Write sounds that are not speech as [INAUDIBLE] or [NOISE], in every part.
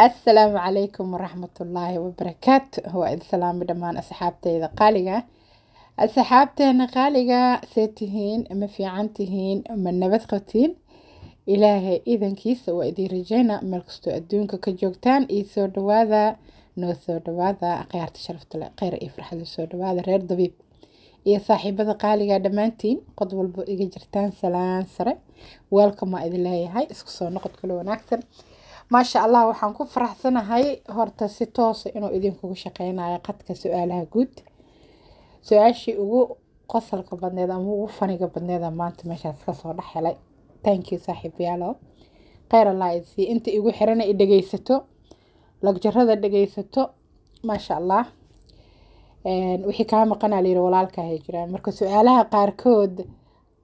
asalaamu calaykum waraxmatullaahi wabarakaatu waa idin salaamay dhammaan asxaabteyda qaaliga asxaabteena qaaliga see tihiin ma fiican tihiin ma nabad qabtiin ilaahay iidankiisa waa idiin rajeyna meel kastoo adduunka ka joogtaan iyo soo dhawaada noo soo dhawaada akhyaarta sharaftale kheyr iyo farxada soo dhawaada reer dabiib iyo saaxiibada qaaliga dhammaantiin qod walbo iga jirtaan salaan sare weelkamaa idin leeyahay isku soo noqod kale wanaagsan maasha allah waxaan ku faraxsanahay horta si toosa ah inuu idinkugu shaqeynayo qadka su-aalaha guud su-aashii ugu qosalka badneed ama ugu faniga badneeda maanta meeshaas kasoo dhex helay thank you saaxiib yaalo allah idsiiyo inta igu xirana i dhegeysato lagjarada dhegeysato maasha allah wixii kaa maqanaa layihi walaalka hay jiraan marka su-aalaha qaarkood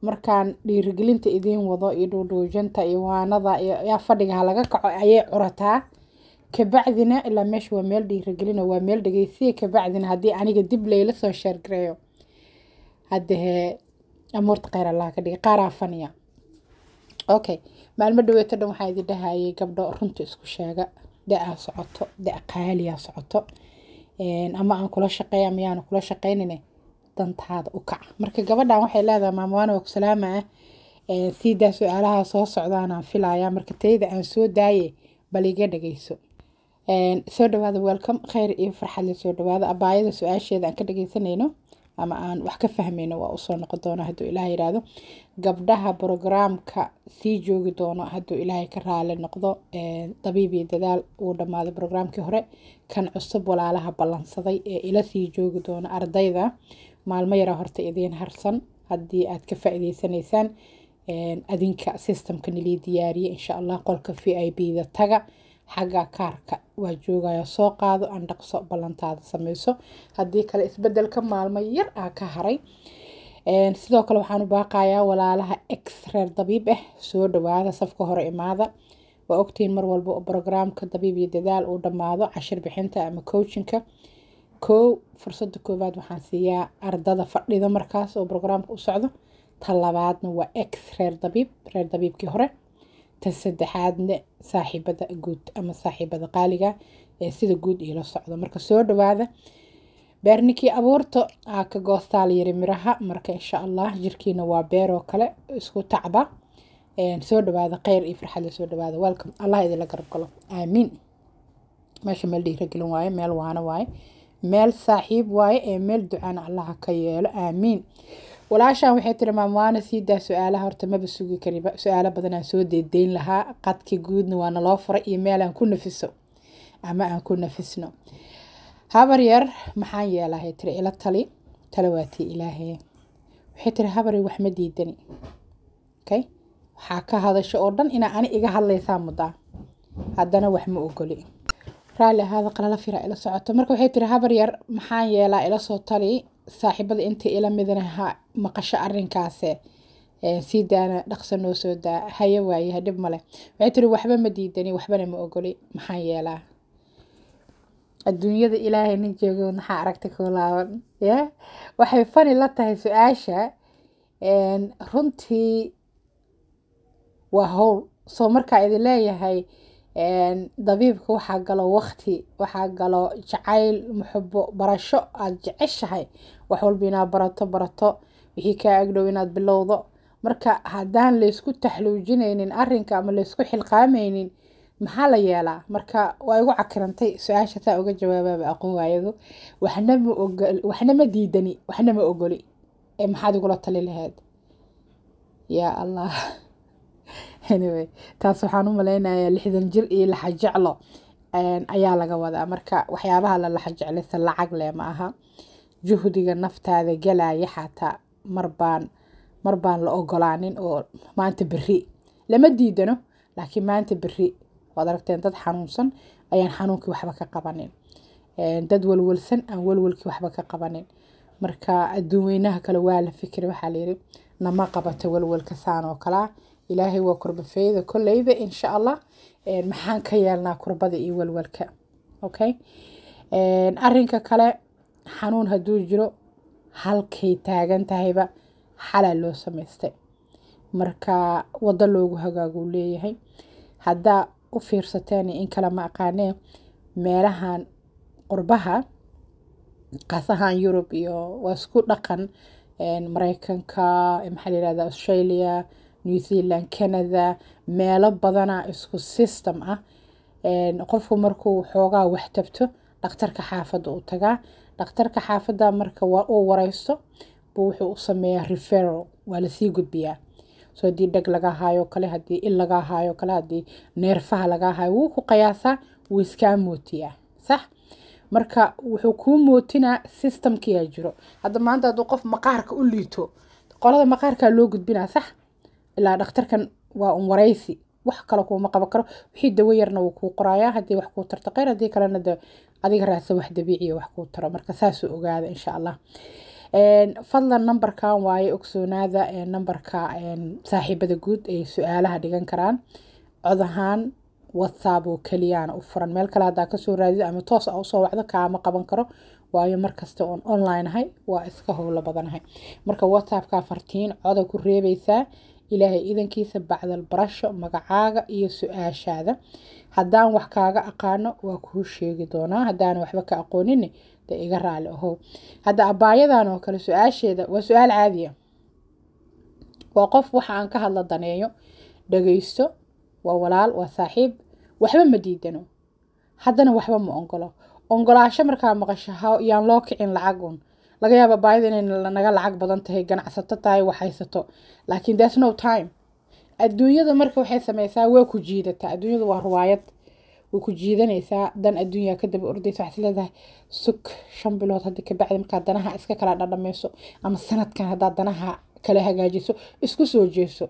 markaan dhiirigelinta idiin wado iyo dhuudhuujanta iyo waanada iyo yaa fadhiga ha kaco ayay curataa kabacdina ilaa meesha waa meel dhiirigelino waa meel dhegeysiya kabacdina haddii aniga dib layla soo sheergareeyo haddahee amuurta kheyr allaha ka dhigay qaaraa faniya okay maalmo dhaweeto dhan waxaa idin dhahayay gabdho runta isku sheega da-aa socoto da-qaaliyaa socoto ama aan kula shaqeey ama yaanu kula shaqeynine dantaada u kaca marka gabadhan waxay leedahay maamawaan waa ku salaama ah su-aalaha soo socdaanaan filaya marka tayada aan soo daaye bal iga dhageyso soo dhawaada welcome kheyr iyo farxadle soo dhawaada abaayada su-aasheeda aan ka dhageysanayno ama aan wax ka fahmayno waa usoo noqon doona hadduu ilaah yidhaahdo gabdhaha brogramka sii joogi doono hadduu ilaahay ka raali noqdo dabiib iyo dadaal uu dhammaaday brogramkii hore kan cusub walaalaha ballansaday ee ila sii joogi doono ardayda maalmo yara horta idiin harsan haddii aad ka faa'iidaysanaysaan adinka systemka nalii diyaariya insha allah qolka v i b taga xagga kaarka waa joogaya soo qaado aan dhaqso ballantaada samayso haddii kale isbedelka maalmo yar aa ka haray sidoo kale waxaan u baaqayaa walaalaha ex reer dabiib ah soo dhawaada safka hore imaada waa ogtiin mar walba brograamka dabiib iyo dadaal uu dhammaado cashir bixinta ama coachinka kow fursada koowaad waxaan siiyaa ardada fadhida markaas oo brograamka u socdo tan labaadna waa x reer dabiib reer dabiibkii hore ta saddexaadna saaxiibada guud ama saaxiibada qaaliga ee sida guud la socdo marka soo dhawaada beernikii abuurta aa ka goostaa la yiri miraha marka insha allah jirkiina waa beeroo kale isku tacba soo dhawaada kheyr iyo farxadla soo dhawaada welcome allah idinla garab galo aamiin meesha meel dhiiragelin waaye meel waana waaye meel saaxiib waaye ee meel ducaan allaha ka yeelo aamiin walaashaan waxay tiri maam waana sii daa su-aalaha horta maba sugi kariba su-aalo badanaan soo deedeyn lahaa qadki guudna waa naloo fura iyo meel aan ku nafiso ama aan ku nafisno habar yar maxaan yeelahay tiri ila tali tala waatii ilaahaye waxay tiri habari wax ma diidani okay waxaa ka hadasho oo dhan inaa ani iga hadlaysaa muddaa haddana wax ma ogoli raalli ahaada qalala fira ila socoto marka waxay tiri habar yar maxaan yeelaa ila soo tali saaxiibada inta ila midna ha maqasho arinkaase sidaana daana dhaqso noo soo daa haya waaye ha dhib male waxay tiri waxba ma diidani waxbana ma ogoli maxaan yeelaa adduunyada ilaahay nin joogo maxaa aragta ku laaban ya waxay fani la tahay su-aasha runtii waa howl soo markaa idin leeyahay dabiibka waxaa galo waqti waxaa galo jacayl muxubo barasho aada jeceshahay wax walba inaad barato barato wixii kaa agdhow inaad bilowdo marka haddaan laysku taxluujinaynin arinka ama laysku xilqaamaynin maxaa la yeelaa marka waa igu cakirantay su-aasha taa uga jawaabaaba aqoon waayadu waxna ma diidani waxna ma ogoli ee maxaad igula tali laheed yaa allah [LAUGHS] anyway taas waxaan u maleynayaa lixdan jir iyo laxa jeclo ayaa laga wadaa marka waxyaabaha la laxa jeclaysa lacag leh ma aha juhdiga naftaada galaya xataa marbaan marbaan la ogolaanin oo maanta berri lama diidano laakiin maanta berri waad aragteen dad xanuunsan ayaan xanuunkii waxba ka qabanin dad walwalsan aan walwalkii waxba ka qabanin marka adduun kale waa la fikray waxaa layidhi nama qabata walwalka saan oo kalaa ilaahay waa kurba fayada kolleyda insha allah maxaan ka yeelnaa kurbada iyo walwalka okay arrinka kale xanuun hadduu jiro halkay taagan tahayba xalaa loo samaystay marka waddo loogu hagaaguu leeyahay haddaa u fiirsateen in kale ma aqaanee meelahan qurbaha qasahan yurub iyo waa isku dhaqan mareykanka maxaa la yirahdaa australia new zealand canada meelo badana isku system ah qofku markuu xoogaa wax tabto dhakhtarka xaafadda u tagaa dhakhtarka xaafadda marka uu wareysto buu wuxuu u sameeyaa referal waa lasii gudbiyaa so haddii dheg lagaa haayo kale haddii il lagaa haayo kale haddii neerfaha lagaa haayo wuu ku qiyaasaa wuu iskaa mootiyaa sax marka wuxuu kuu mootinaa systemkiyaa jiro hadda maanta hadduu qof maqaarka u liito qolada maqaarkaa loo gudbinaa sax ilaa dhakhtarkan waa un um waraysi wax kale kuuma qaban karo wixii dawo yarna wuu kuu qorayaa haddii wax kuu tarto qeyr haddii kalena de adiga raadsa wax dabiiciya wax kuu taro marka saasuu ogaada insha allah fadlan numberkan waaye ogsoonaada numberka saaxiibada guud ay su-aalaha dhigan karaan cod ahaan whatsapp keliyaana u furan meel kale haddaa kasoo raadid ama toos a ah usoo wacdo kaama qaban karo waayo markasta oon online ahay waa iska howlo badanahay marka whatsappkaa fartiin coda ku reebaysaa ilaahay idankiisa bacdal barasho magacaaga iyo su-aashaada haddaan wax kaaga aqaano waa kuu sheegi doonaa haddaana waxba ka aqooninne dee iga raali ahow hadda abaayadan oo kale su-aasheeda waa su-aal caadi ah. waa qof waxa aan ka hadla daneeyo dhegaysto waa walaal waa saaxiib waxba ma diidano haddana waxba ma ongolo ongolaasho markaa maqasho yaan loo kicin lacag un laga yaaba baahida inay naga lacag badan tahay ganacsato tahay wax laakiin there's no time adduunyada marka waxay sameysaa waa ku jiidataa adduunyada waa ruwaayad way ku jiidanaysaa dan adduunyaa kadaba ordaysa waxaad leedahay sug shan bilood hadda kabacdi markaad danaha iska kala dhadhameyso ama sanadkan haddaad danaha kala hagaajiso isku soo jeeso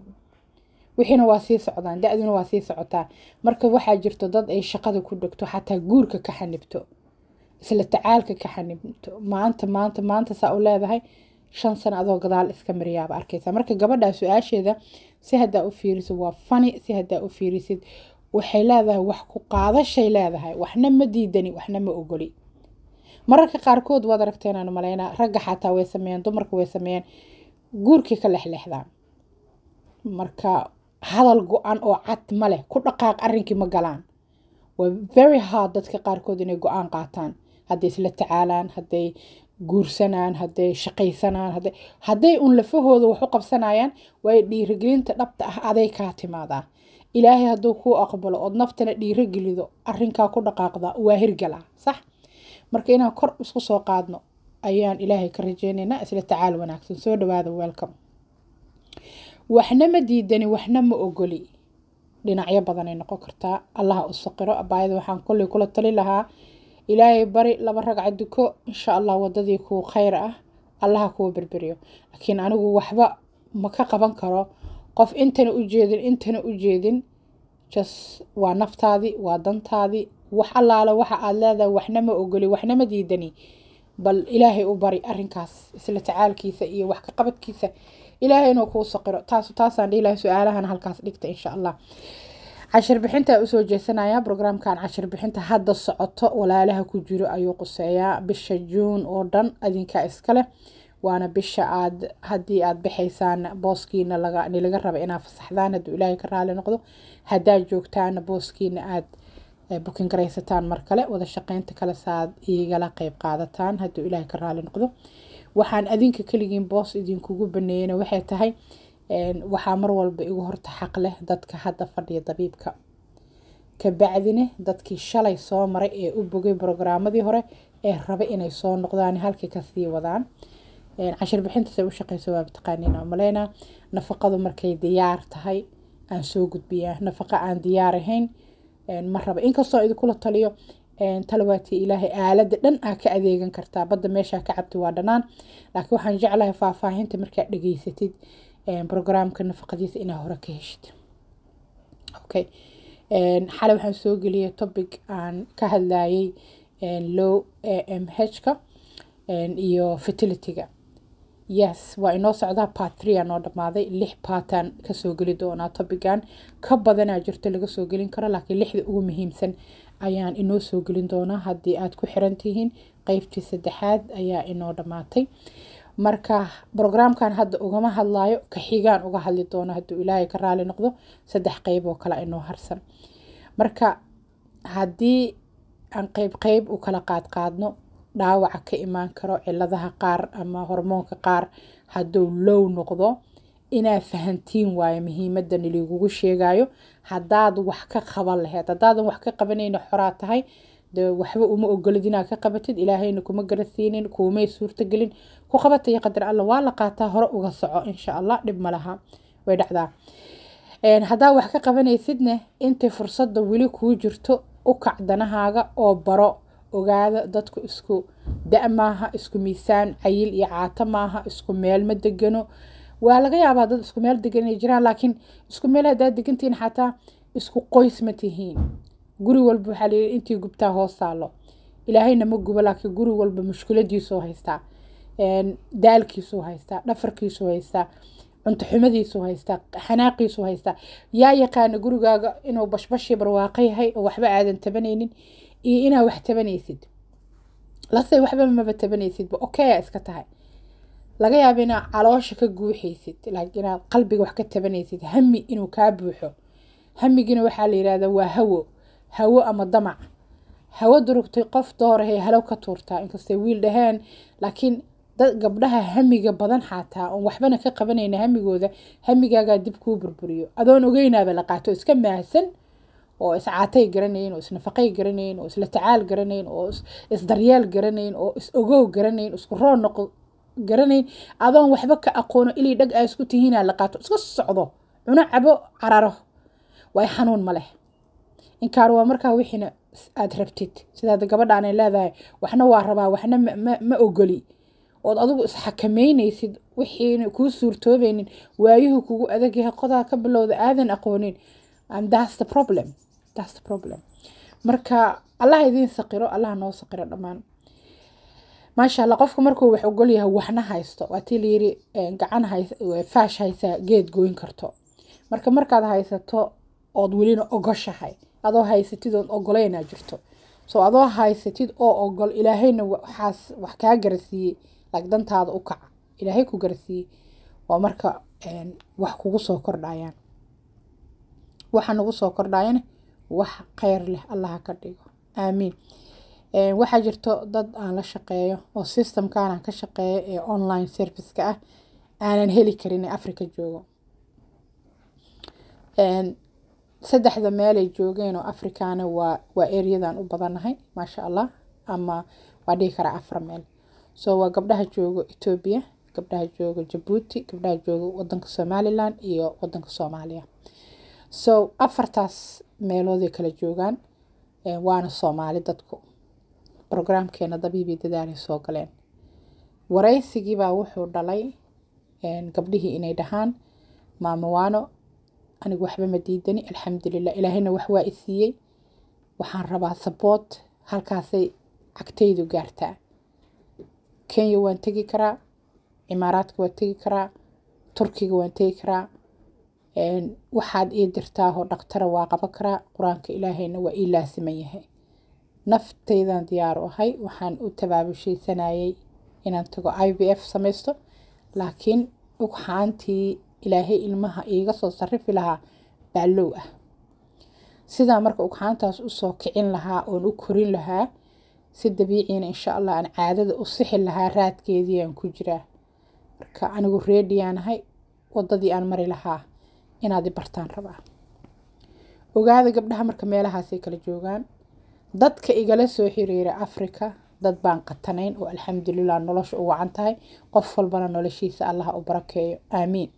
wixiina waa sii socdaan da-duna waa sii socotaa marka waxaa jirto dad ay shaqada ku dhegto xataa guurka ka xanibto isla tacaalka ka xanibto maanta maanta maanta saa u leedahay shan sano adoo gadaal iska maryaaba arkaysa marka gabadhaa su-aasheeda si haddaa u fiirisid waa fani si haddaa u fiirisid waxay leedahay wax ku qaadashay leedahay waxna ma diidani waxna ma ogoli mararka qaarkood waad aragta inaan ragga xataa way sameeyeen dumarka way sameeyeen guurkii ka lexleexdaan marka hadal go-aan oo cad ma leh ku dhaqaaq arrinkii ma galaan waa very hard dadka qaarkood inay go-aan qaataan haday isla tacaalaan haday guursanaan haday shaqaysanaan haday un lafahooda wax u qabsanayaan waayo dhiirigelinta dhabta ah aday kaa timaadaa ilaahay hadduu kuu aqbalo ood naftana dhiirogelido arinkaa ku dhaqaaqda waa hirgalaa sax marka inaan kor isku soo qaadno ayaan ilaahay ka rajeynaynaa isla tacaal wanaagsan soo dhawaada welcome waxna ma diidani waxna ma ogoli dhinacyo badanay noqon kartaa allaha usaqiro abaayada waxaan kolley kula tali lahaa ilaahay bari laba ragca duko insha allah wadadii kuu khayr ah allaha kuu berberiyo laakiin anigu waxba ma ka qaban karo qof intana u jeedin intana u jeedin jas waa naftaadii waa dantaadii wax allaale waxa aad leedahay waxna ma ogoli waxna ma diidani bal ilaahay u bari arinkaas isla tacaalkiisa iyo wax ka qabadkiisa ilaahay inuu kuu saqiro taas taasaan dhihi lahay su-aalahan halkaas dhigta insha allah cashir bixinta usoo jeesanaya brograamkan cashir bixinta hadda socoto walaalaha ku jiro ayuu quseeyaa bisha juun oo dhan adinka iskaleh waana bisha aad haddii aad bixaysaan booskiina laga nilaga raba inaad fasaxdaan hadduu ilaahay ka raali noqdo haddaad joogtaan booskiina aada eh, bukin garaysataan mar kale wada shaqeynta kale saaad igala qeyb qaadataan hadduu ilaahay ka raali noqdo waxaan adinka keligiin boos idinkugu baneeyena waxay tahay waxaa mar walba igu horta xaq leh dadka hadda fadhiya dabiibka kabacdina dadkii shalay soo maray ee u bogay brograamadii hore ee raba inay soo noqdaan halkii kasii wadaan cashir say u shaqeyso waa mataqaaniina umaleyna nafaqadu markay diyaar tahay aan soo gudbiyaa nafaqa aan diyaar ahayn ma raba inkastoo idinkula taliyo talawaatii ilaahay aaladda dhan aa ah ka adeegan kartaa badda meeshaa ka cabti waa dhanaan laakiin waxaan jeclahay faahfaahinta markaa dhegeysatid brograamka nafaqadiisa inaa hore ka heshid okay xalay waxaan soo geliyay topic aan ka hadlayay low hka iyo fertilityga yes waa inoo socdaa part three aa noo dhammaaday lix partaan kasoo geli doonaa tobigan ka badanaa jirta laga soo gelin karo laakiin lixda ugu muhiimsan ayaan inoo soo gelin doonaa haddii aad ku xiran tihiin qeybtii saddexaad ayaa inoo dhammaatay marka brograamkan hadda ugama hadlaayo kaxigaan uga hadli doono haduu ilaahay ka raali noqdo saddex qeyb oo kale inoo harsan marka haddii aan qeyb qeyb u kala qaadqaadno dhaawaca ka imaan karo ciladaha qaar ama hormoonka qaar hadduu low noqdo inaa fahantiin waayo muhiimada liigugu sheegayo haddaad wax ka qaban laheyd hadaadan wax ka qabanayna xoraa tahay dee waxba uma ogolid inaad ka qabatid ilaahayna kuma garasiinin kumay suurtagelin ku qabataya qadar alla waa la qaataa hore uga soco insha allah dhib malaha way dhacdaa haddaa wax ka qabanaysidne intay fursada weli kuu jirto u kac danahaaga oo baro ogaada dadku isku da' maaha isku miisaan cayil iyo caato maaha isku meel ma degano waa laga yaabaa dad isku meel degan inay jiraan laakiin isku meel haddaad degantihiin xataa isku qoys ma tihiin guri walba waxaa layidhi intii gubtaa hoos saalo ilaahayna ma gubo laakiin guri walba mushkuladiisuu haystaa daalkiisuu haystaa dhafarkiisuu haystaa cuntoxumadiisuu haystaa xanaaqiisuu haystaa yaa yaqaana gurigaaga inuu bashbashii barwaaqo yahay oo waxba aadan tabanaynin iyo inaa wax tabanaysid lase waxba maba tabanaysidba okaya iska tahay laga yaaba inaad caloosha ka guuxaysid inaad qalbiga wax ka tabanaysid hami inuu kaa buuxo hamigina waxaa la yidhahdaa waa hawo hawo ama damac hawo durugtay qof doorahee halow ka tuurtaa inkastay wiil dhaheen laakiin dad gabdhaha hamiga badan xaataa oon waxbana ka qabanayna hamigooda hamigaagaa dib kuu burburiyo adoon ogeynaaba la qaato iska maahsan oo iscaatay garanayn oo isnafaqay garanayn oo isla tacaal garanayn oo isdaryaal garanayn oo is ogow garanayn isku roo noqo garanayn adoon waxba ka aqoono ilay dhag aa isku tihiinaa la qaato iska socdo cuno cabo cararo way xanuun ma leh inkaan waa markaa wixiina aad rabtid sidaad gabadhaanay leedahay waxna waa rabaa waxna ma ogoli ood adugu isxakameyneysid wixiina kuu suurtoobeynin waayuhu kugu adagyahay qodaa ka bilowda aadan aqoonin marka allah idiin saqiro allah noo saqiro dhammaan maasha alla qofku markuu wax ogol yahay waxna haysto waatii layiri eh, gacan eh, faash haysaa geed gooyn karto marka markaad haysato ood welina ogoshahay adoo haysatid oon ogoleyn aa jirto soo adoo haysatid oo ogol ilaahayna waxaas wax kaa garasiiyey laag dantaada u kaca ilaahay ku garasiiyey waa marka wax kugu soo kordhayaan waxa nagu soo kordhayan wax kheyr leh allaha ka dhigo aamiin waxaa jirto dad aan la shaqeeyo oo systemkan ka shaqeeyo ee online serviceka ah aanan heli karin ee africa joogo saddexda meelay joogeenoo afrikaana waa waa eryadan u badannahay maasha allah ama waa dhihi karaa afar meel so waa gabdhaha joogo etoobiya gabdhaha joogo jabuuti gabdhaha joogo wadanka somalilan iyo wadanka soomaaliya so afartaas meelooday kala joogaan eh, waana soomaali dadku brograamkeena dabiibii dadaalay soo galeen waraysigiibaa wuxuu dhalay eh, gabdhihii inay dhahaan maamawano anigu waxba ma diidani alxamdulilah ilaahayna wax waa i siiyey waxaan rabaa saboot halkaasay cagtaydu gaartaa kenya waan tegi karaa cimaaraadka waan tegi karaa turkiga waan tegi karaa waxaad ii dirtaahoo dhaqtara waa qaban karaa qur-aanka ilaahayna waa ii laasiman yahay naftaydan diyaar u ahay waxaan u tabaabushaysanayay inaan tago i b f samaysto laakiin dhugxaantii ilaahay ilmaha iiga soo sarifi lahaa baallow ah sidaa marka ugxaantaas usoo kicin lahaa oon u korin lahaa si dabiiciina insha allah aan caadada u sixi lahaa raadkeedii ku jiraa marka anigu reediyaanahay wadadii aan mari lahaa inaad bartaan rabaa ogaada gabdhaha marka meelahaasay kala joogaan dadka igala soo xiriira africa dad baan qatanayn oo alxamdulilah nolosha u wacan tahay qof walbana noloshiisa allaha u barakeeyo aamiin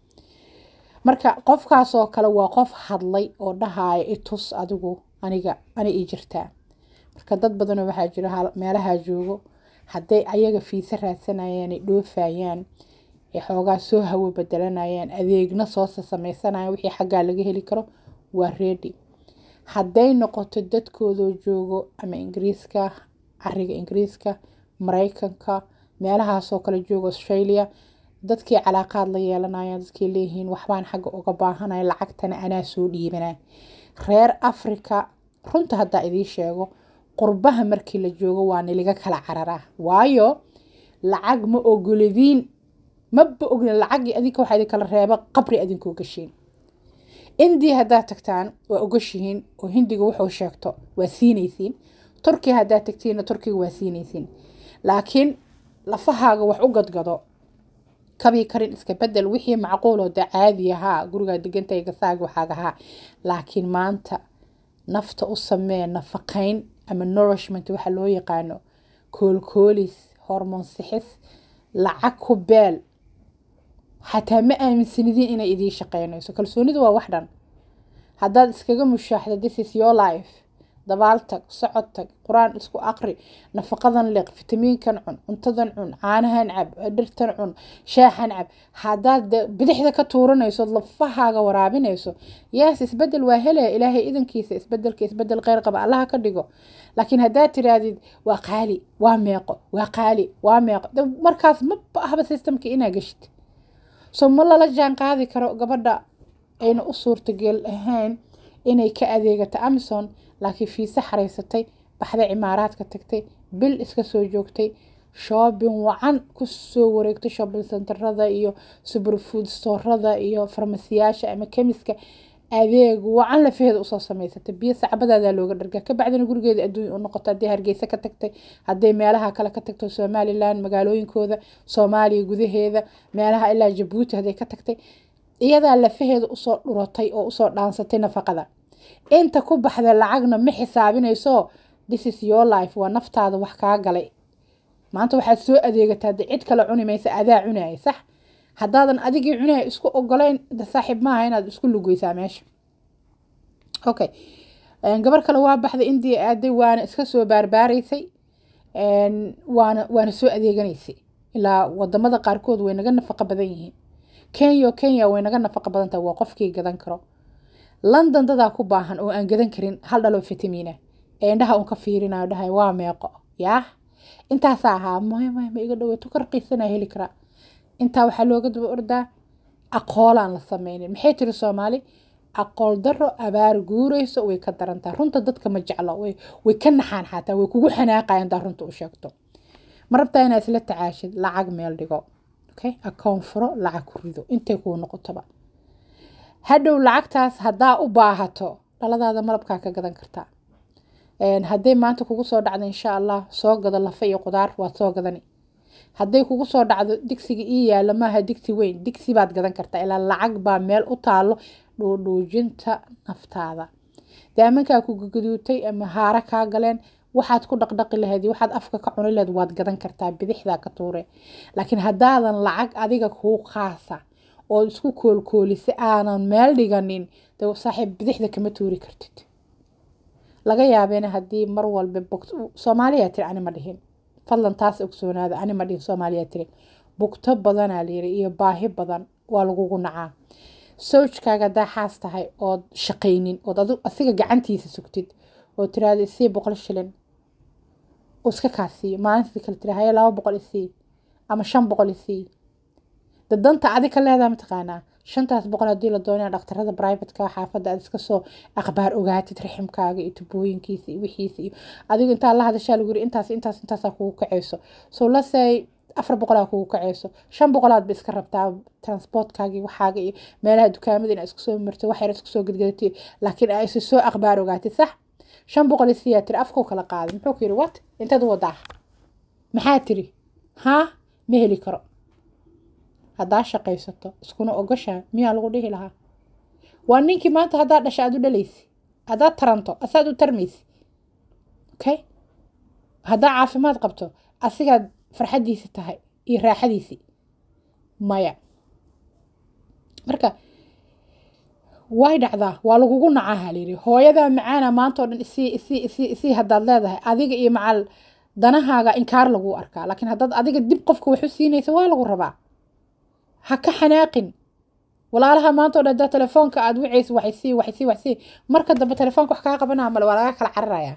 marka qofkaasoo kale waa qof hadlay oo dhahaya itus adigu aniga ani ii jirtaa marka dad badanoo waxaa jiro meelahaa joogo hadday ayaga fiise raadsanayaan ay dhoofayaan ee xoogaa soo hawo bedelanayaan adeegna soose samaysanayaan wixii xaggaa laga heli karo waa reedi hadday noqoto dadkoodoo joogo ama ingiriiska cariga ingiriiska mareykanka meelahaasoo kale jooga australia dadkii calaaqaad la yeelanaya dadkay leeyihiin waxbaan xagga uga baahanaya lacagtana anaa soo dhiibanaa reer africa runta haddaa idiin sheego qurbaha markii la joogo waa niliga kala cararaa waayo lacag ma ogolidiin maba ogna lacagii adinka waxaa idinkala reeba qabri adinka ogasheen indiya haddaad tagtaan waa ogashihiin oo hindiga wuxuu sheegto waa siinaysiin turkiya haddaad tagtiinna turkiga waa siinaysiin laakiin lafahaaga wax u gadgado kabii karin iska bedel wixii macquul oo de caadi ahaa gurigaa deganta gasaag waxaag laakiin maanta nafta u samee nafaqayn ama nourishment waxa loo yaqaano koolkoolis sixis lacag ku beel xataa ma aaminsanidin inay idiin shaqeynayso kalsoonidu waa wax dhan haddaad iskaga mushaaxda this is your life dabaaltag socod tag qur-aan isku aqri nafaqadan liq fitamiinkan cun cuntadan cun caanahan cab dhirtan cun shaaxan cab haddaad bidixda ka tuuranayso lafahaaga waraabinayso yaas isbedel waa hele ilaahay idankiisa isbedelka isbedel kheyr qaba allaha ka dhigo laakiin haddaad tiraahdid waa qaali waa meeqo waa qaali waa meeqo markaas maba ahba systemka inaa geshid soo ma lala jaan qaadi karo gabadha ayna u suurtageel ahayn inay ka adeegato amison laakiin fiise xareysatay baxda cimaaraadka tagtay bil iska soo joogtay shoobin wacan kusoo wareegtay shoobin sentarada iyo superfood storada iyo farmasiyaasha ama kemiska adeeg wacan lafaheeda usoo samaysatay biyo sacbadaadaa looga dhargaa kabacdina gurigeeda adduunya u noqoto hadday hargeysa ka tagtay hadday meelaha kale ka tagto somalilan magaalooyinkooda soomaaliya gudaheeda meelaha ilaa jabuuti hadday ka tagtay iyadaa lafaheeda usoo dhuratay oo usoo dhaansatay nafaqada inta ku baxda lacagna ma xisaabinayso this is your life waa naftaada wax kaa galay maanta waxaad soo adeegataa de cid kale cuni maysa adaa cunaya sax haddaadan adigii cunaya isku ogolayn de saaxiib maaha inaad isku lugeysaa meesha okay gabar kale waa baxday indiya aaday waana iska soo baarbaaraysay waana waana soo adeeganaysay ilaa wadamada qaarkood way naga nafaqa badan yihiin kenya kenya way naga nafaqa badantahay waa qofkii gadan karo london dadaa ku baahan oo aan gadan karin hal dhalo fitamiina ee indhaha uun ka fiirinayo dhahay waa meeqo yaah intaasaa ahaa muhimay ma iga dhaweeto karqiisanaa heli karaa intaa waxaa looga daba ordaa aqoolaan la sameynin maxay tiri soomaali aqool daro abaar guureyso way ka darantaa runta dadka ma jeclo way ka naxaan xataa way kugu xanaaqayan daa runta u sheegto ma inaa isla tacaashid lacag meel dhigo okay akoon furo lacag ku rido intay kuu noqotoba hadhow lacagtaas hadaa u baahato dhaladaada malabkaa ka gadan kartaa hadday maanta kugu soo dhacdo insha allah soo gado lafa iyo qudaar waad soo gadani hadday kugu soo dhacdo digsiga ii yaala maaha digsi weyn digsi baad gadan kartaa ilaa lacag baa meel u taalo dhuudhuujinta naftaada daamankaa ku guguduutay ama haara kaa galeen waxaad ku dhaqdhaqi lahayd waxaad afka ka cuni lahayd waad gadan kartaa bidixdaa ka tuure laakiin haddaadan lacag adiga kuu qaasa oo isku koolkoolisa aanan meel dhiganin de saaxiib bidixda kama tuuri kartid laga yaabeena haddii mar walba bog soomaaliyaa tiri ani dhihin fadlan taas ogsoonaada ani dhihin soomaaliyaa tiri bugto badanaa layiri iyo baahi badan waa lagugu nacaa sowjkaaga haddaa xaas tahay ood shaqaynin ood ad asiga gacantiisa sugtid oo tiraada isii boqol shilin iska kaasiiyo maalintii kale tirahaye laba boqol isii ama shan boqol isii da danta adi ka leedaa mataqaanaa shantaas boqol haddii la doonaya dhakhtarada brivatka xaafadda aad iska soo akhbaar ogaatid raximkaaga iyo tubooyinkiisa iyo wixiisa iyo adigu intaa la hadashaa lagu yiri intaas intaas intaasaa kugu kaceyso so lasay afar boqolaa kugu kaceyso shan boqolaad ba iska rabtaa transportkaagii waxaaga iyo meelaha dukaamada inaa isku marto wax yar isku laakiin ayse soo akhbaar ogaatid sax shan boqol isiyaa tiri afkuu kala qaaday muxuu ku yiri wat intaad wadaa maxaa tiri haa ma heli karo haddaa shaqaysato iskuna ogoshaa miyaa lagu dhihi lahaa waa ninkii maanta haddaa dhasha aad u dhalaysi haddaad taranto asaad u tarmaysi okay haddaa caafimaad qabto asigaad farxaddiisi tahay iyo raaxadiisii maya marka way dhacdaa waa lagugu nacaa halayidhi hooyadaa macaana maanta o dhan isii isii isii isii haddaad leedahay adiga iyo macal danahaaga inkaar lagu arkaa laakiin haddaad adiga dib qofka waxu siinaysa waa lagu rabaa ha ka xanaaqin walaalaha maanta dhan daa telefoonka aada wacaysa waxaysii waxaysii waxsii marka dambe telefoonka wax kaa qabanaa male waa laga kala cararaya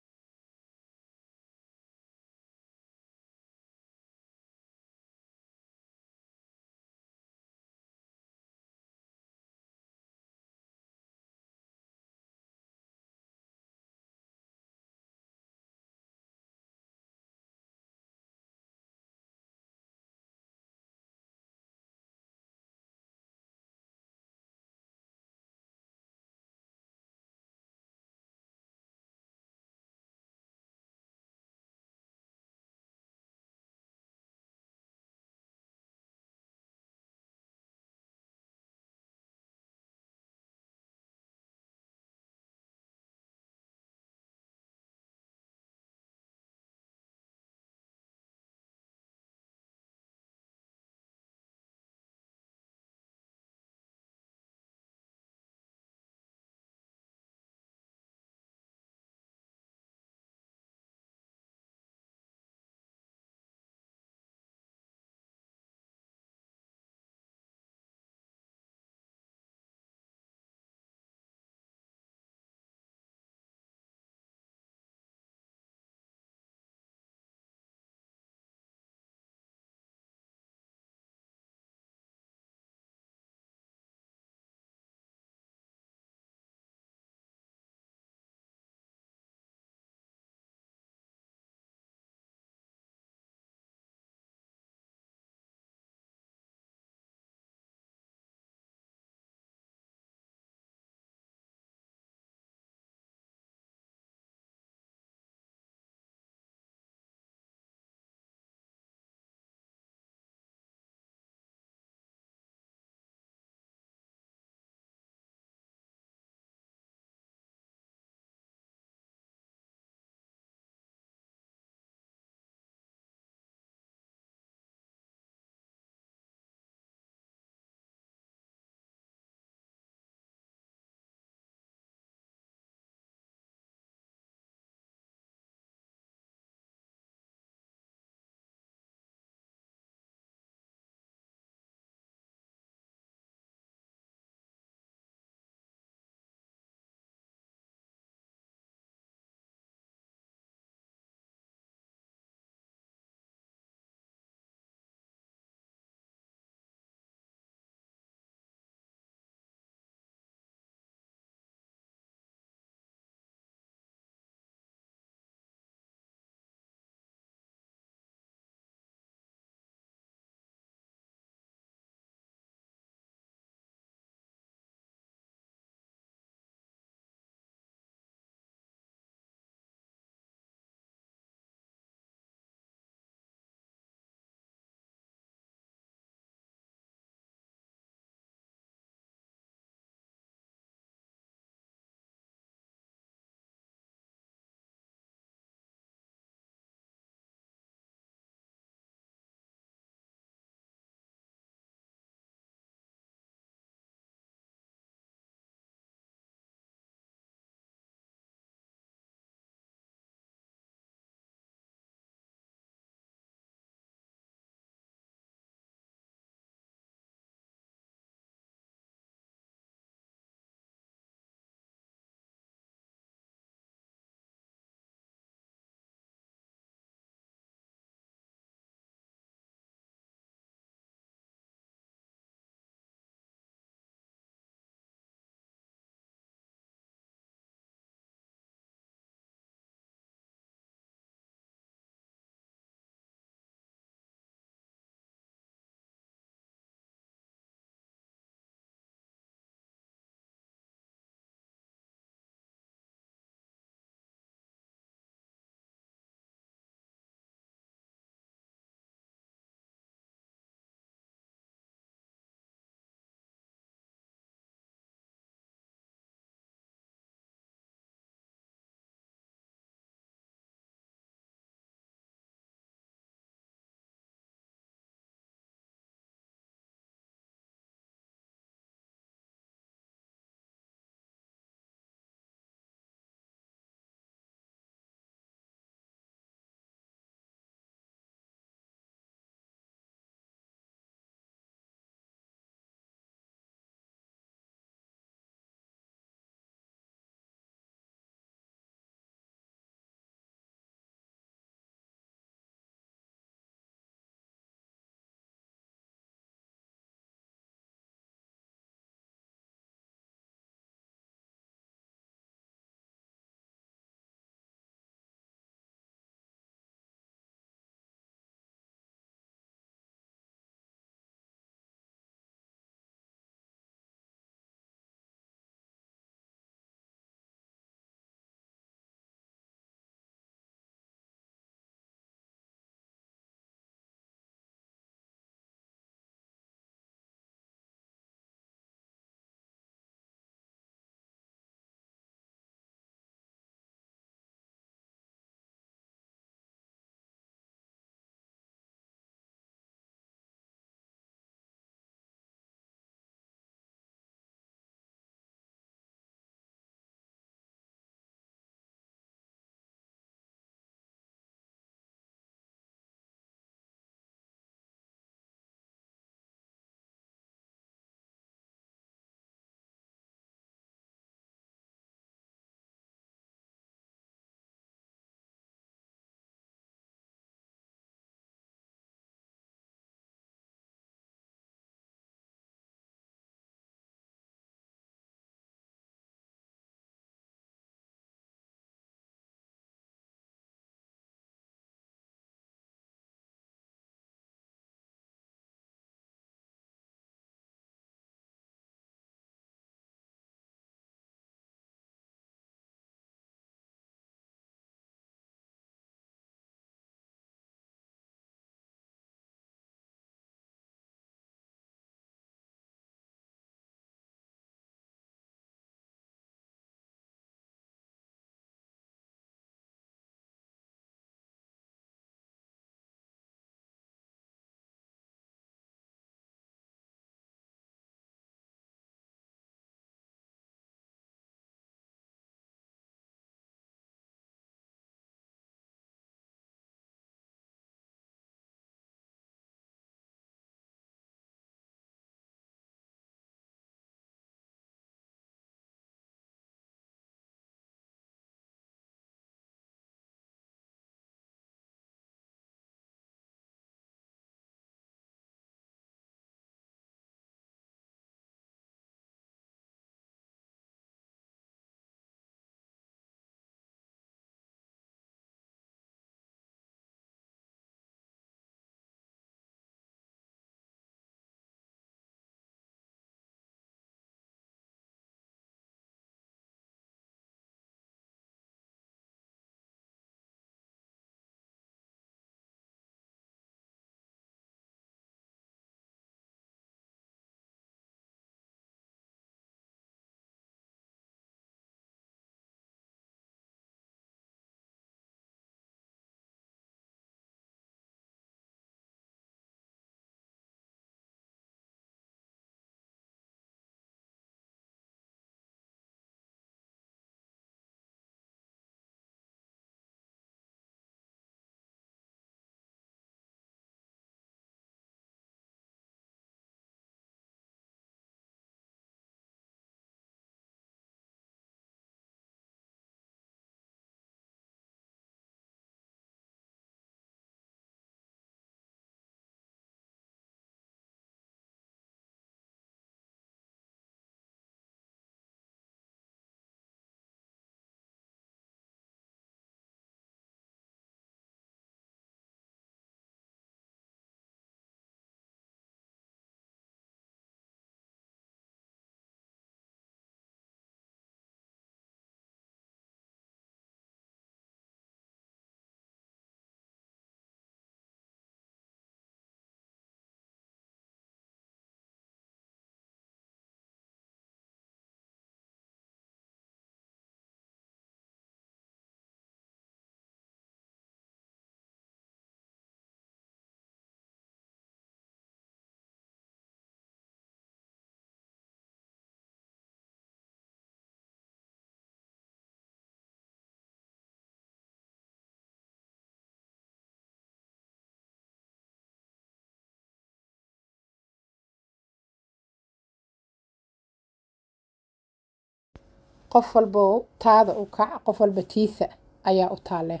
qof walba taada u kac qof walba tiisa ayaa u taalee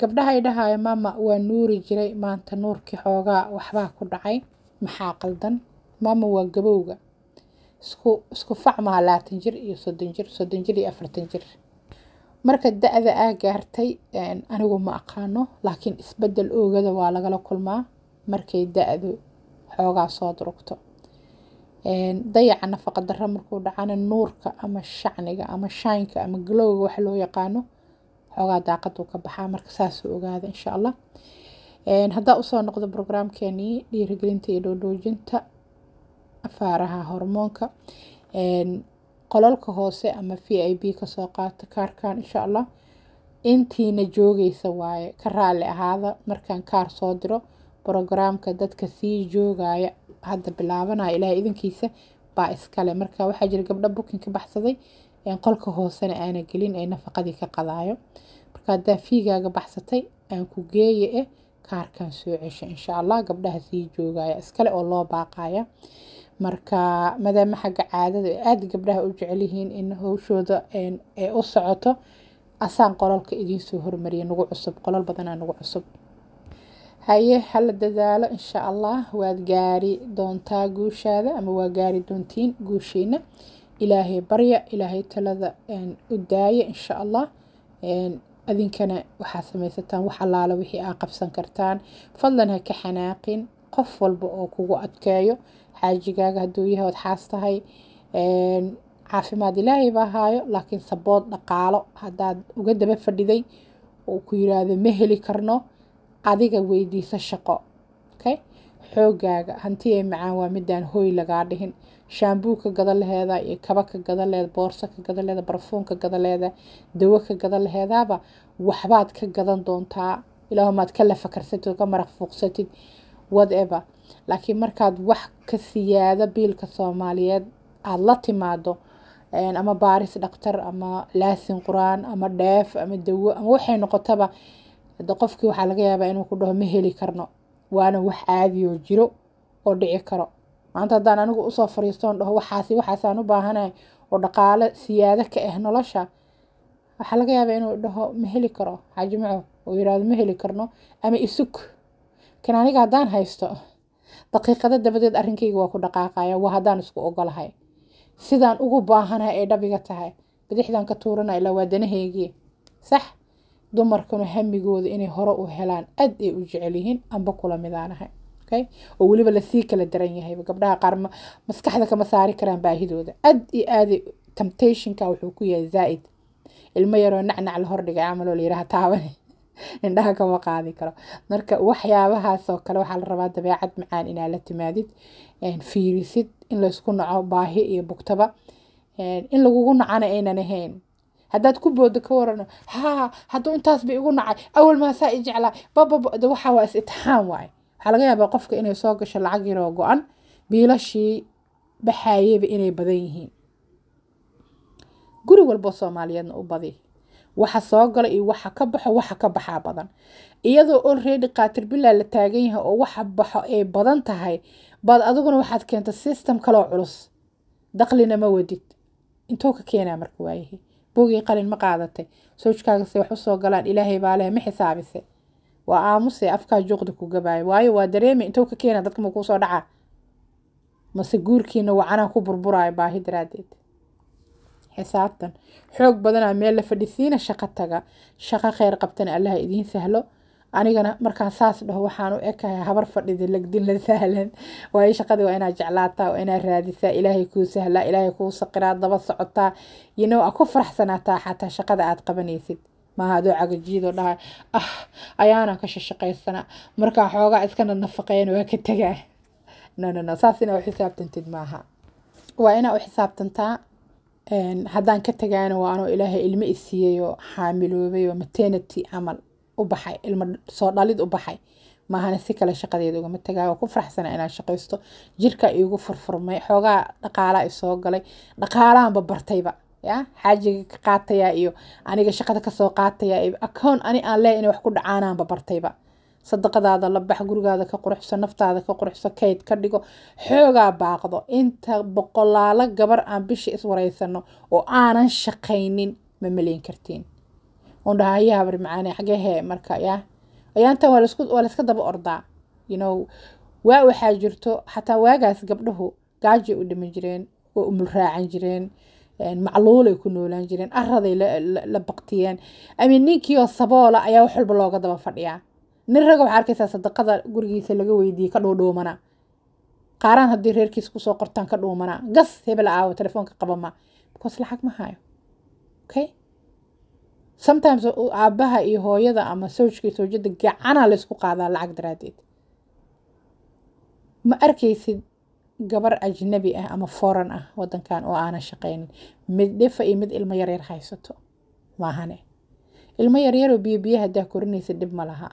gabdhahay dhahayo mama waa nuuri jiray maanta nuurkii xoogaa waxbaa ku dhacay maxaa qaldan mama waa gabowga isku isku fac maha labaatan jir iyo soddon jir soddon jir iyo afartan jir marka da-da aa gaartay anigu ma aqaano laakiin isbedel oogada waa lagala kulmaa markay da-du xoogaa soo durugto dayaca nafaqa dara markuu dhacana nuurka ama shacniga ama shaynka ama glowga wax loo yaqaano xoogaa daaqaduu ka baxaa marka saasuu ogaada insha allah haddaa usoo noqdo brograamkeenii dhiirigelinta iyo dhoodhoojinta faaraha hormoonka qololka hoose ama v i b kasoo qaata kaarkan insha allah intiina joogeysa waaye ka raali ahaada markaan kaar soo diro brogaraamka dadka sii joogaya hadda bilaabanaya ilaahay idankiisa baa iskale marka waxaa jira gabdho bukin ka baxsaday qolka hoosena aana gelin ee nafaqadii ka qadaayo marka haddaa fiigaaga baxsatay aan ku geeye eh kaarkan soo cesho insha allah gabdhaha sii joogaya iskale oo loo baaqaya marka maadaama xagga caadada aada gabdhaha u jecelyihiin in howshooda ee u socoto asaan qololka idiin soo hormariya nagu cusub qolol badanaa nagu cusub haye hala dadaalo insha allah waad gaari doontaa guushaada ama waa gaari doontiin guushiina ilaahay barya ilaahay talada u daaya insha allah adinkana waxaad samaysataan wax allaala wixii aa qabsan kartaan fadlan ha ka xanaaqin qof walba oo kugu adkeeyo xaajigaaga hadduu yahay xaas tahay caafimaad ilaahay baa haayo laakiin sabood dhaqaalo haddaad uga daba fadhiday oo ku yiraahdo ma heli karno adiga weydiiso shaqo okay xoogaaga hanti ay macaan waa midaan hooy lagaa dhihin shaambuu ka iyo kaba ka gada leeda boorso ka dawo ka gada waxbaad ka gadan doontaa ilaahumaad ka lafakarsated oo ka maraq fuuqsatid whatever laakiin markaad wax ka siyaado biilka soomaaliyeed aada la timaado ama baaris dhaktar ama laasin quraan ama dheef ama dawo ama waxay noqotaba hada qofkii waxaa laga yaabaa inuu ku dhaho ma heli karno waana wax caadiyoo jiro oo dhici karo maanta haddaan anigu usoo fariistoon dhaho waxaasi waxaasaan u baahanahay oo dhaqaale siyaado ka ah nolosha waxaa laga yaabaa inuu dhaho ma heli karo xaajimco oo yirahdo ma heli karno ama isug kan aniga haddaan haysto daqiiqado dabadeed arrinkayga waa ku dhaqaaqaya waa haddaan isku ogolahay sidaan ugu baahanahay ay dhabiga tahay bidixdan ka tuuranaa ilaa waa danahaygii sax dumarkuna hamigooda inay hore u helaan aad ay u jecelyihiin amba kula midaan okay oo weliba lasii kala daran yahay gabdhaha qaar maskaxda kama saari karaan baahidooda aad iyo aada temptationka wuxuu ku yahay zaa'id ilmo yaroo nacnac la hordhigay camaloo la taabane [LAUGHS] indhaha kama qaadi karo marka waxyaabahaasoo kale waxaa la rabaa dabeecad macaan inaa la timaadid fiirisid in laysku naco baahi iyo bugtaba in lagugu nacana aynan ahayn haddaad ku boodo ka warano haa haduu intaas bay igu nacay awal maasaa i jeclaa bababd waxa waa is-itixaam waaye waxaa laga yaabaa qofka inay soo gasho lacag yaroo go-an biilashii baxaayeyba inay badan yihiin guri walbo soomaaliyeedna u badi waxa soo gala iyo waxa ka baxo waxa ka baxaa badan iyadoo olready qaatir bilaa la taagan yahay oo waxa baxo ay badan tahay baad adiguna waxaad keenta system kaloo culus daqlina ma wadid intuu ka keenaa marka waayahay bogii qalin ma qaadatay sawjkaagase wax usoo galaan ilaahay baaleh ma xisaabise waa aamuse afkaa juuqda ku gabaayo waayo waa dareemi intuu ka keena dadka ma kuusoo dhacaa mase guurkiina wacanaa ku burburaayo baahi daraadeed xisaabtan xoog badanaa meel la fadhisiina shaqo taga shaqo kheyr qabtana allaha idiin sahlo anigana markaa saas dhaho waxaan u ekahay habar fadhida la sahlan waayo shaqadii waa inaad jeclaataa waa inaad raadisaa ilaahay kuu sahlaa ilaahay kuu saqiraa daba socotaa yinow a ku faraxsanaataa xataa shaqada aad qabanaysid maaha adoo cagajiyadoo dhaha ah ayaana ka shashaqaysana markaa xoogaa iskana nafaqeyn waa ka tegaa no saas inaa u xisaabtantid maaha waa inaa u xisaabtantaa haddaan ka tegaana waa anoo ilaahay ilmo isiiyey oo xaamiloobay oo maternity camal u baxay ilmo soo dhalid u baxay maahana si kale shaqadeeda ugama tagaa ku faraxsana inaan shaqaysto jirka iigu furfurmay xoogaa dhaqaalaa isoo galay dhaqaalaanba bartayba ya xaajiga ka qaatayaa iyo aniga shaqada kasoo qaatayaa iyo ani aan leeya inay wax ku dhacaanaanba bartayba sadaqadaada la bax gurigaada ka quruxso naftaada ka quruxso kayd ka dhigo xoogaa baaqdo inta boqolaalo gabar aan bisha iswareysano oo aanan shaqaynin ma maleyn kartiin oondhahayaa bari macaane xagehe marka yah ayaantan waa layska daba ordaa ynow waa waxaa jirto xataa waagaas gabdhahu gaajay u dhiman jireen oo umulraacan jireen macluulay ku noolaan jireen araday la baktiyeen amin ninkiioo saboola ayaa wax walba looga daba fadhiyaa nin raga waxaa arkaysaa sadaqada gurigiisa laga weydiiyey ka dhuudhuumana qaaraan haddii reerkiisa kusoo qortaan ka dhuumana gas hebel aawo telefoonka qabama bikoos lacag ma hayo okay sometimes uh, aabaha iyo hooyada ama sawjka iyo sawjada gacanaa laysku qaadaa lacag daraadeed ma arkaysid gabar ajnabi ah ama foran ah wadankan oo aanan shaqaynin mid dhifa iyo mid ilmo yaryar haysato maahane ilmo yaryaroo biyo biyaha hadaa korinaysa dhib ma laha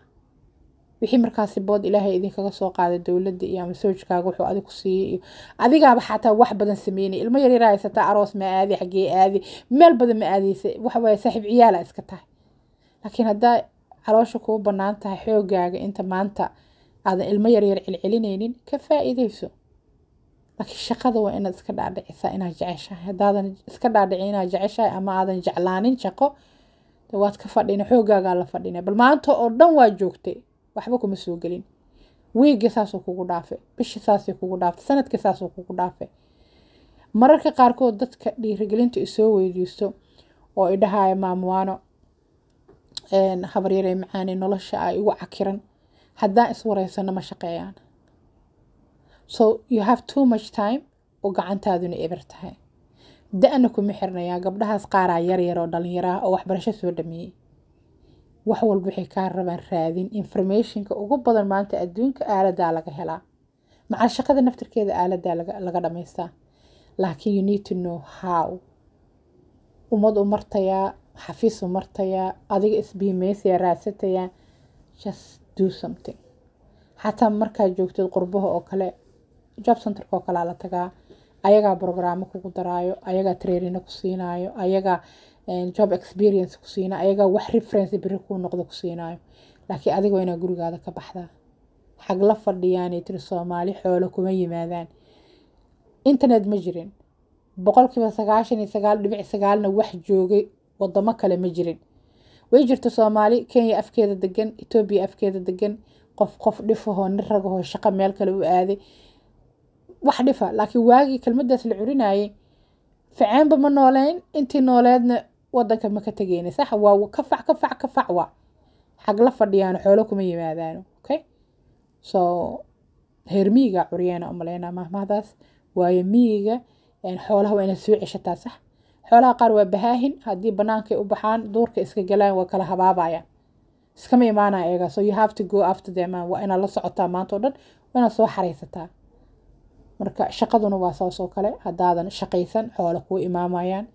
wixii markaasi bood ilaahay idinkaga soo qaaday dowladda iyo ama soojkaaga wuxuu adigu siiyey iyo adigaaba xataa wax badan sameynay ilmo yar yaraa haysataa aroos ma aadi xagee aadi meel badan ma aadaysa waxawaaye saaxiib ciyaala iska tahay laakiin haddaa caloosha kuu bannaan tahay xoogaaga inta maanta aadan ilmo yaryar celcelinaynin ka faa'iidayso laakiin shaqada waa inaad iska dhaadhicisaa inaad jeceshahay haddaadan iska dhaadhicin inaad jeceshahay ama aadan jeclaanin shaqo waad ka fadhina xoogaagaa la fadhina bal maanta oo dhan waa joogtay waxba kuma soo gelin weega saasuu kugu dhaafe bisha saasay kugu dhaafe sanadka saasuu kugu dhaafe mararka qaarkood dadka dhiirigelinta isoo weydiisto oo idhahaaya maamwaano habaryaree macaane nolosha ay igu cakiran haddaan iswareysano ma shaqeeyaan so you have too much time oo gacantaaduna eber tahay da-ana kuma xirnayaa gabdhahaas qaaraa yaryar oo dhallinyara oo waxbarasho soo dhameeyey wax walba waxay kaa rabaan raadin informationka ugu badan maanta adduunka aaladaa laga helaa macaa shaqada naftirkeeda aaladaa laga dhamaystaa laakiin you need to know how ummad u martayaa xafiis u martayaa adiga isbiimeysayaa raadsatayaa just do something xataa markaad joogtid qurbaha oo kale job centerka oo kalea la tagaa ayagaa brograamo kugu daraayo ayagaa trainina ku siinaayo ayagaa job experience kusiina ayaga wax reference beri kuu noqdo kusiinayo laakiin adiga inaa gurigaada ka baxdaa xag la fadhiyaanay tiri soomaali xoolo kuma yimaadaan internet ma jirin boqolkiiba sagaashan iyo sagaal dhibic sagaalna wax joogay wadamo kale ma jirin way jirto soomaali kenya afkeeda degan etoobiya afkeeda degan qof qof dhifahoo nin ragahoo shaqo meel kale u aaday wax dhifa laakiin waagii kelmaddaas la curinaayay ficeenba ma nooleyn intii nooleedna wadanka ma ka tegeyna sax waa kafac kafac kafac waa xag la fadhiyaano xoolo kuma yimaadaano okay so reer miyiga curyaana umaleynaa mahmahdaas waayo miyiga xoolaha waa inaad soo ceshataa sax xoolaha qaar waa bahaahin haddii banaankay u baxaan duurka iska galaan waa kala habaabayaan iskama imaanaya eega so you have to go after them ah, waa inaad la socotaa maanta oo dhan waa inaad soo xaraysataa marka shaqaduna waa saas kale haddaadan shaqaysan xoolo kuwa imaamayaan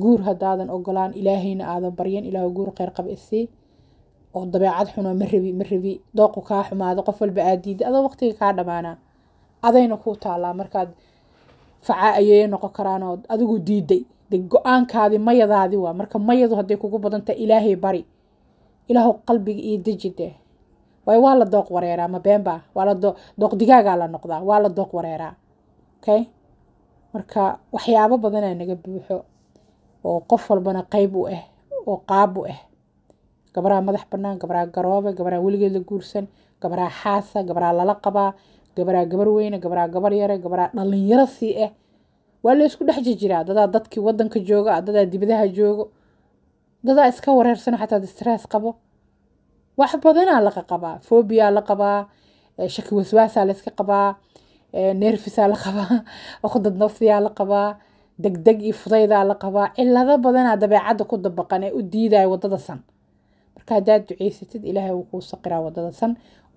guur hadaadan ogolaan ilaahayna aadan baryan ilaah guur kheyr qab isii oo dabeecad xuno ma rabi ma rabi dooqu kaa xumaado qof walba aadiida adoo waqtiga kaa dhamaanaa adayna kuu taallaa markaad facaa ayay noqon karaan oo adigu diiday de go-aankaadi mayadaadi waa marka mayadu hadday kugu badantaha ilaahay bari ilaahu qalbiga iyo deji deh waay waa la dooq wareeraa ma waa la dooq digaagaa la noqdaa waa la dooq wareeraa okay marka waxyaabo badanaa naga buuxo oo qof walbana qayb u ah oo qaab u ah eh. gabaraa madax banaan gabaraha garoobe gabaraha weligeed la guursan gabaraha xaasa gabaraha lala qabaa gabaraha gabar weyne gabaraha gabar yare gabaraha dhallinyaro sii ah waa la isku dhex jijiraa dadaa dadkii waddanka jooga ah dadaa dibadaha joogo dadaa iska wareersano xataa distress qabo wax badanaa laqa qabaa fobiyaa la qabaa shaki waswaasaa la qabaa nerfisaa la qabaa cukdad [LAUGHS] nafsiyaa la qabaa degdeg iyo fudaydaa la qabaa cilado badanaa dabeecadda ku dabaqan ee u diidaya wadada san marka haddaad ducaysatid ilaahay wuu kuu saqiraa waddada san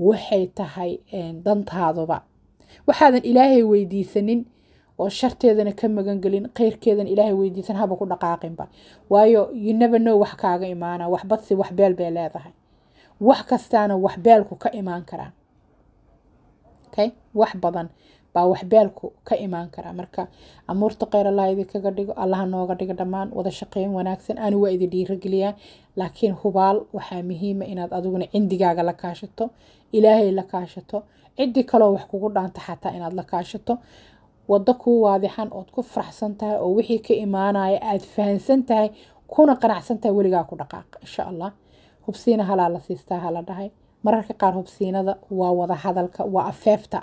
waxay tahay eh, dantaaduba waxaadan ilaahay weydiisanin oo sharteedana ka magangelin khayrkeedan ilaahay weydiisan haba ku dhaqaaqinba waayo yunabano wax kaaga imaana waxbadsi waxbeel bay leedahay wax kastaana wax beelku ka imaan karaan okay? wax badan baa waxbeelku ka imaan karaa marka amuurta kheyr allah idinkaga dhigo allaha nooga dhiga dhammaan wada shaqeyn wanaagsan ani waa idin dhiirageliyaa laakiin hubaal waxaa muhiima ah inaad adiguna cindigaaga la kaashato ilaahay la kaashato ciddii kaloo wax kugu dhaanta xataa inaad la kaashato waddo kuu waadixan ood ku faraxsan tahay oo wixii ka imaanaya aad fahansan tahay kuna qanacsan tahay weligaa ku dhaqaaq insha allah hubsiina halaa la siistaa hala dhahay mararka qaar hubsiinada waa wada hadalka waa afeefta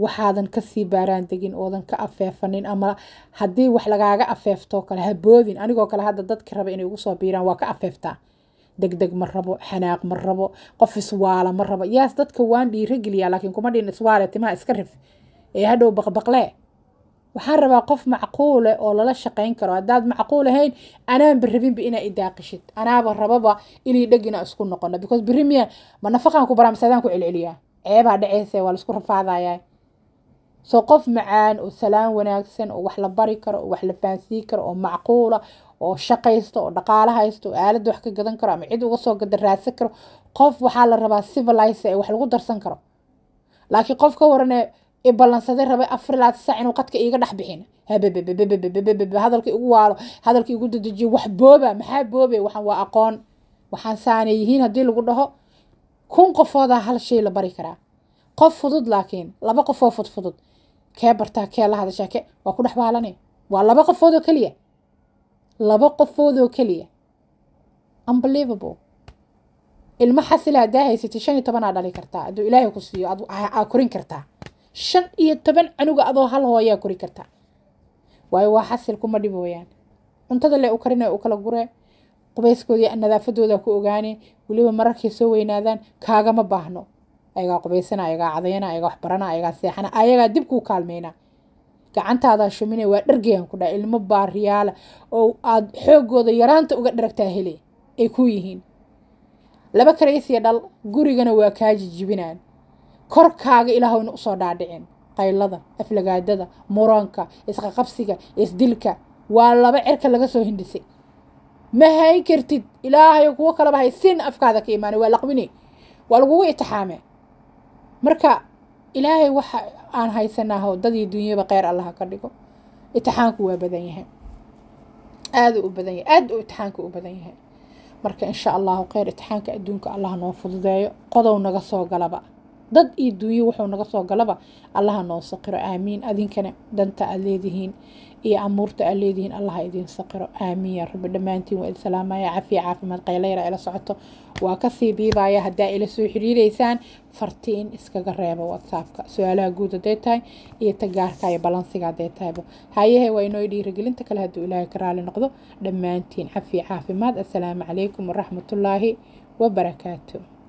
waxaadan kasii baaraan degin oodan ka afeefanin ama hadii wax lagaaga afeefto kale haboodin anigoo kale hadda dadki raba inay ugu soo biiraan waa ka afeeftaa degdeg ma rabo xanaaq ma rabo qof iswaala ma rabo yaas dadka waan dhiirageliyaa laakiin kuma dhihin iswaale timaha iska rif ee hadhow baqbaqlee waxaan rabaa qof macquule eh oo lala shaqayn karo haddaad macquul ahayn anaanba rabinba inaa idaaqishid anaaba rababa inay dhegina isku noqono because berri ma nafaqaan ku baraa masaadaan ku celceliyaa ceebaa dhaceyse waa laisku rafaadayaa soo qof macaan oo salaam wanaagsan oo wax la bari karo oo wax la fahansiin karo oo macquula oo shaqaysto oo dhaqaalo haysto oo aalad wax ka gadan karo ama cid uga soo gada raadsan karo qof waxaa la rabaa civilize ee wax lagu darsan karo laakiin qof ka waranee iballansaday rabay afar ilaad sac inuu qadka iiga dhex bixin hadalkii ugu waalo hadalkii igu dadejiyo wax booba maxaa boobe waxaan waa aqoon waxaan saanay yihiin haddii lagu dhaho kun qofoodaa hal shay la bari karaa qof fudud laakiin laba qofoo fudfudud kee bartaa kee la hadashaa kee waa ku dhex baalane waa laba qofoodoo keliya laba qofoodoo keliya unbelievable ilmo xasilaa haddaa haysatay shan iyo tobanaa dhali kartaa hadduu ilaahay ku siiyo aa korin kartaa shan iyo toban canuga adoo hal hooyaa kori kartaa waayo waa xasil kuma dhib weyaan cuntada le u karinee u kala gure qubayskoodii nadaafadooda ku ogaane weliba mararkay soo weynaadaan kaagama baahno ayagaa qubaysana ayagaa cadayana ayagaa waxbarana ayagaa seexana ayagaa dib kuu kaalmayna gacantaadaa shumine waa dhargeyan ku dhaha ilmo baariyaala oo aad xoogooda yaraanta uga dharagtaa hele ay ku yihiin laba karaysiya dhal gurigana waa kaa jijibinaan korkaaga ilaahowna usoo dhaadhicin qaylada aflagaadada muranka isqaqabsiga isdilka waa laba cirka laga soo hindhisay ma hayn kartid ilaahayo kuwo kalaba haysin afkaada ka imaanay waa laqwine waa lagugu itixaame marka ilaahay waxa aan haysanaaho dadii dunyaba kheyr allaha ka dhigo itixaanku waa badan yahay aaduu u badan yahay aada u itixaanka u badan yahay marka insha allahu kheyr itixaanka adduunka allaha noo fududeeyo qodow naga soo galaba dad iyo duunyo wuxuu naga soo galaba allaha noo saqiro aamiin adinkana danta aada leedihiin iyo amuurta aa leedihiin allah idin saqiro aamiin yaa rabbi dhammaantiin waa idi salaamaya cafiya caafimaad qayleyra ila socoto waa kasii biibaya haddaa ila soo xiriiraysaan farti in iskaga reebo whatsappka su-aalaha guud haday tahay iyo tagaarka iyo balansiga hadday tahayba hayahe waa inoo dhiiragelinta kale hadduu ilaahay ka raali noqdo dhammaantiin cafiya caafimaad assalaamu calaykum waraxmatullaahi wabarakaatu